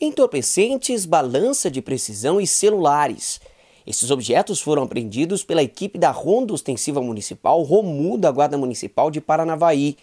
entorpecentes, balança de precisão e celulares. Esses objetos foram apreendidos pela equipe da Ronda Ostensiva Municipal Romu da Guarda Municipal de Paranavaí.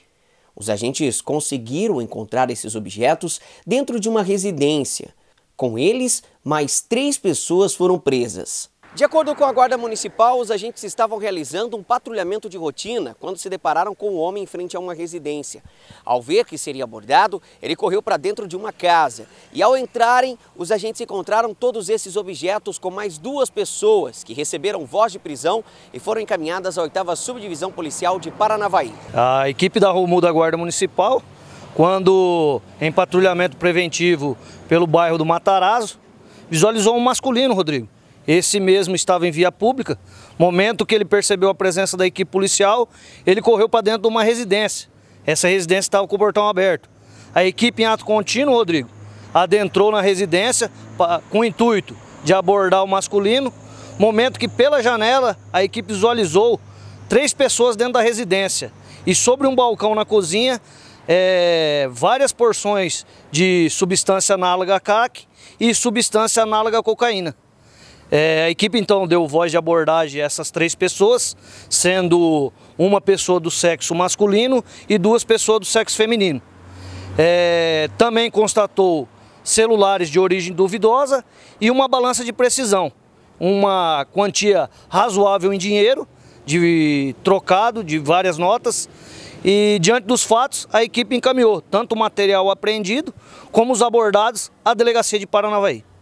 Os agentes conseguiram encontrar esses objetos dentro de uma residência. Com eles, mais três pessoas foram presas. De acordo com a Guarda Municipal, os agentes estavam realizando um patrulhamento de rotina quando se depararam com um homem em frente a uma residência. Ao ver que seria abordado, ele correu para dentro de uma casa. E ao entrarem, os agentes encontraram todos esses objetos com mais duas pessoas que receberam voz de prisão e foram encaminhadas à 8 Subdivisão Policial de Paranavaí. A equipe da Romul da Guarda Municipal, quando em patrulhamento preventivo pelo bairro do Matarazzo, visualizou um masculino, Rodrigo esse mesmo estava em via pública. Momento que ele percebeu a presença da equipe policial, ele correu para dentro de uma residência. Essa residência estava com o portão aberto. A equipe em ato contínuo, Rodrigo, adentrou na residência com o intuito de abordar o masculino. Momento que pela janela a equipe visualizou três pessoas dentro da residência e sobre um balcão na cozinha é, várias porções de substância análoga a CAC e substância análoga à cocaína. É, a equipe então deu voz de abordagem a essas três pessoas, sendo uma pessoa do sexo masculino e duas pessoas do sexo feminino. É, também constatou celulares de origem duvidosa e uma balança de precisão, uma quantia razoável em dinheiro, de trocado, de várias notas. E diante dos fatos, a equipe encaminhou tanto o material apreendido como os abordados à delegacia de Paranavaí.